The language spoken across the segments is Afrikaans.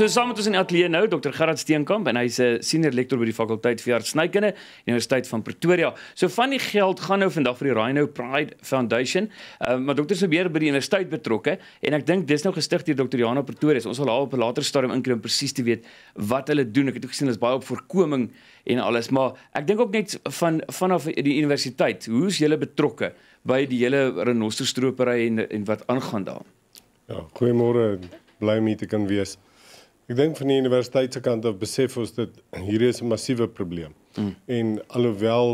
So saam met ons in die ateljee nou Dr. Gerard Steenkamp en hy's 'n senior lektor by die fakulteit veeartsnykinde Universiteit van Pretoria. So van die geld gaan nou vandag vir die Rhino Pride Foundation. Ehm uh, maar dokter se beheer nou by die universiteit betrokke en ek dink dis nou gestig deur Dr. Jana Pretoria. Ons sal haar op 'n later stadium inkry om presies te weet wat hulle doen. Ek het ook gesien hulle is baie op voorkoming en alles, maar ek dink ook net van vanaf die universiteit, hoe's julle betrokke by die hele renosterstropery en en wat aangaan daar? Ja, goeiemôre. Bly om hier te kan wees. Ek dink van die universiteit se kant af besef ons dit hier is 'n massiewe probleem. Mm. En alhoewel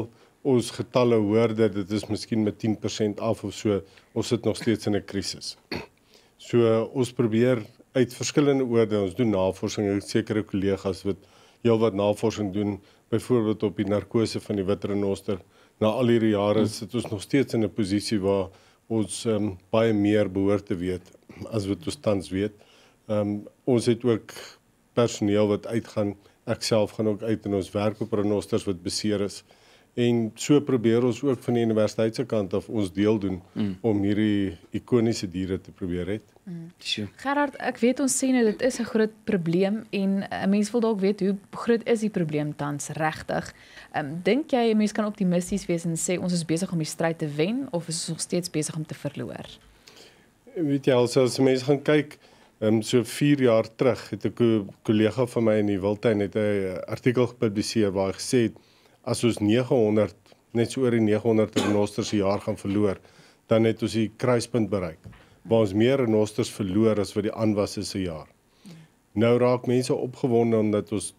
ons getalle hoor dat dit is miskien met 10% af of so, ons sit nog steeds in 'n krisis. So ons probeer uit verskillende oorde ons doen navorsing met sekere kollegas wat heelwat navorsing doen byvoorbeeld op die narkose van die witrenoster. Na al hierdie jare mm. sit ons nog steeds in 'n posisie waar ons um, baie meer behoort te weet as wat ons tans weet. Ehm um, ons het ook personeel wat uitgaan. Ek self gaan ook uit en ons werk op renosters wat beseer is. En so probeer ons ook van die universiteit se kant af ons deel doen mm. om hierdie ikoniese diere te probeer red. Mm. Sure. Gerard, ek weet ons sien nou dit is 'n groot probleem en 'n eh, mens wil dalk weet hoe groot is die probleem tans regtig. Ehm um, dink jy 'n mens kan optimisties wees en sê ons is besig om die stryd te wen of is ons nog steeds besig om te verloor? Weet jy, also, as jy mens gaan kyk, Ehm um, so 4 jaar terug het 'n kollega van my in die Wildtuin het 'n artikel gepubliseer waar hy gesê het as ons 900 net so oor die 900 renosters per jaar gaan verloor, dan het ons die kruispunt bereik waar ons meer renosters verloor as wat die aanwas is se jaar. Nou raak mense opgewonde omdat ons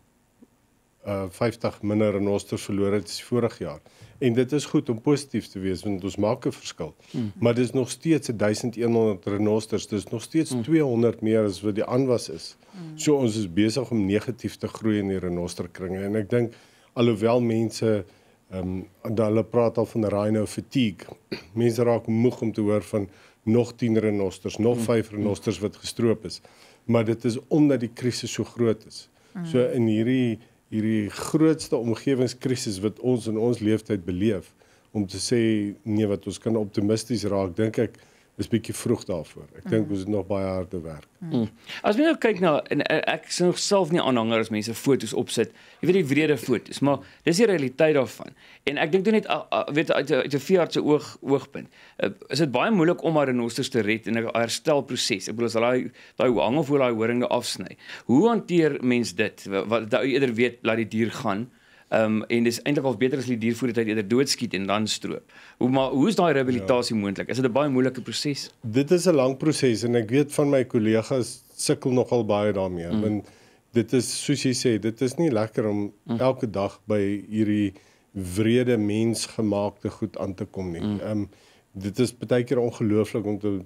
uh eh, 50 minder renosters verloor het as vorig jaar. En dit is goed om positief te wees want ons maak 'n verskil. Hmm. Maar dis nog steeds 1100 renosters, dis nog steeds hmm. 200 meer as wat die aanwas is. Hmm. So ons is besig om negatief te groei in die renoster kringe en ek dink alhoewel mense ehm um, dan hulle praat al van rhino fatigue. Mense raak moeg om te hoor van nog 10 renosters, nog 5 hmm. renosters wat gestroop is. Maar dit is omdat die krisis so groot is. Hmm. So in hierdie hierdie grootste omgewingskrisis wat ons in ons lewenstyd beleef om te sê nee wat ons kan optimisties raak dink ek is bietjie vroeg daarvoor. Ek dink mm. ons het nog baie harde werk. Mm. As jy nou kyk na en ek is nog self nie aanhanger as mense foto's opsit. Jy weet die wrede foto's, maar dis die realiteit daarvan. En ek dink dit net weet uit 'n vier se oog oogpunt. Eh, is dit baie moeilik om haar renosters te red en 'n herstelproses. Ek bedoel as hulle daai daai hang of hoe daai horinge afsny. Hoe hanteer mens dit? Wat jy eerder weet laat die dier gaan. Ehm um, en dis eintlik al beter as jy die dier voor die tyd eerder doodskiet en dan stroop. Hoe maar hoe is daai rehabilitasie ja. moontlik? Is dit 'n baie moeilike proses? Dit is 'n lang proses en ek weet van my kollegas sukkel nogal baie daarmee mm. want dit is soos jy sê, dit is nie lekker om mm. elke dag by hierdie wrede mensgemaakte goed aan te kom nie. Mm. Ehm mm. um, dit is baie keer ongelooflik om te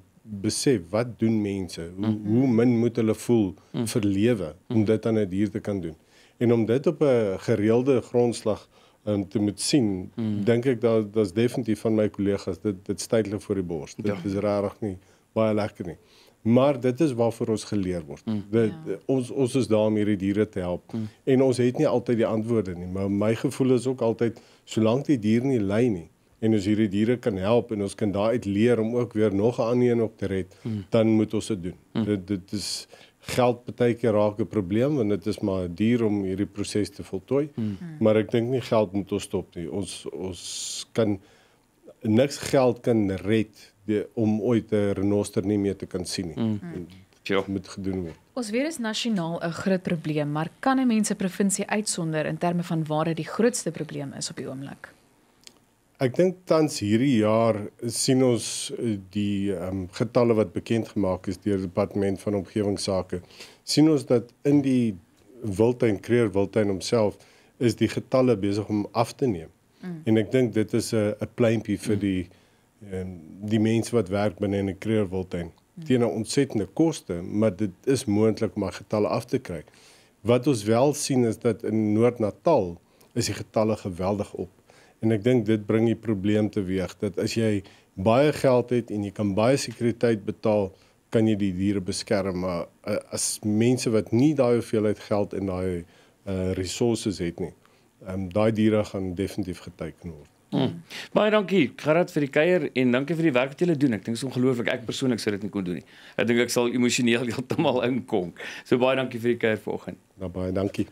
besef wat doen mense? Hoe mm. hoe min moet hulle voel mm. vir lewe om mm. dit aan 'n dier te kan doen? en om dit op 'n gereelde grondslag um, te moet sien mm. dink ek dat dit definitief van my kollegas dit dit stytle vir die bors dit ja. is regtig nie baie lekker nie maar dit is waarvoor ons geleer word mm. dit ja. ons ons is daar om hierdie diere te help mm. en ons het nie altyd die antwoorde nie maar my gevoel is ook altyd solank die dier nie ly nie en as hierdie diere kan help en ons kan daaruit leer om ook weer nog 'n ander een op te red, mm. dan moet ons dit doen. Mm. Dit dit is geld baie keer raak 'n probleem want dit is maar duur om hierdie proses te voltooi. Mm. Maar ek dink nie geld moet ons stop nie. Ons ons kan niks geld kan red die, om ooit 'n renoster nie meer te kan sien nie. Hmm. Dit mm. moet gedoen word. Ons weer is nasionaal 'n groot probleem, maar kan 'n mens 'n provinsie uitsonder in terme van waar dit die grootste probleem is op die oomblik? Ek dink tans hierdie jaar sien ons eh, die ehm um, getalle wat bekend gemaak is deur die departement van omgewingsake. Sien ons dat in die Wildtuin Kreer Wildtuin homself is die getalle besig om af te neem. Mm. En ek dink dit is 'n 'n pleintjie vir mm. die ehm um, die mense wat werk binne in 'n Kreer Wildtuin mm. teen 'n ontsettende koste, maar dit is moontlik om al getalle af te kry. Wat ons wel sien is dat in Noord-Natal is die getalle geweldig op. En ek dink dit bring die probleem teweeg dat as jy baie geld het en jy kan baie sekuriteit betaal, kan jy die diere beskerm, maar eh, as mense wat nie daai hoeveelheid geld en daai uh resources het nie, um, daai diere gaan definitief geteken word. Hmm. Baie dankie Gerard vir die kuier en dankie vir die werk wat julle doen. Ek dink dit is ongelooflik. Ek persoonlik sou dit nie kon doen nie. Ek dink ek sal emosioneel heeltemal inkonk. So baie dankie vir die kuier vanoggend. Nou baie dankie.